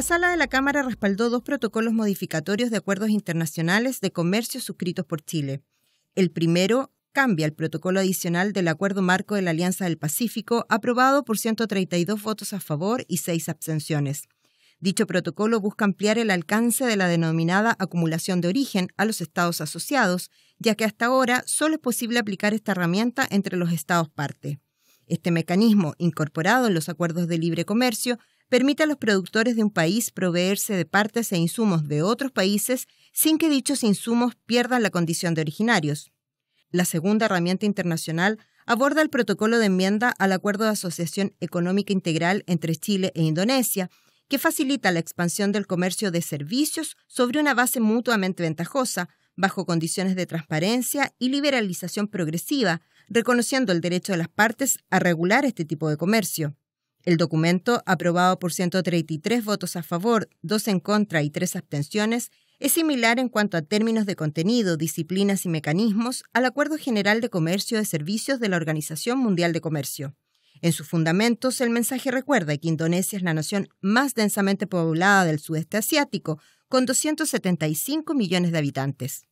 La sala de la Cámara respaldó dos protocolos modificatorios de acuerdos internacionales de comercio suscritos por Chile. El primero cambia el protocolo adicional del Acuerdo Marco de la Alianza del Pacífico, aprobado por 132 votos a favor y 6 abstenciones. Dicho protocolo busca ampliar el alcance de la denominada acumulación de origen a los estados asociados, ya que hasta ahora solo es posible aplicar esta herramienta entre los estados parte. Este mecanismo, incorporado en los acuerdos de libre comercio, permite a los productores de un país proveerse de partes e insumos de otros países sin que dichos insumos pierdan la condición de originarios. La segunda herramienta internacional aborda el protocolo de enmienda al Acuerdo de Asociación Económica Integral entre Chile e Indonesia, que facilita la expansión del comercio de servicios sobre una base mutuamente ventajosa, bajo condiciones de transparencia y liberalización progresiva, reconociendo el derecho de las partes a regular este tipo de comercio. El documento, aprobado por 133 votos a favor, 2 en contra y 3 abstenciones, es similar en cuanto a términos de contenido, disciplinas y mecanismos al Acuerdo General de Comercio de Servicios de la Organización Mundial de Comercio. En sus fundamentos, el mensaje recuerda que Indonesia es la nación más densamente poblada del sudeste asiático, con 275 millones de habitantes.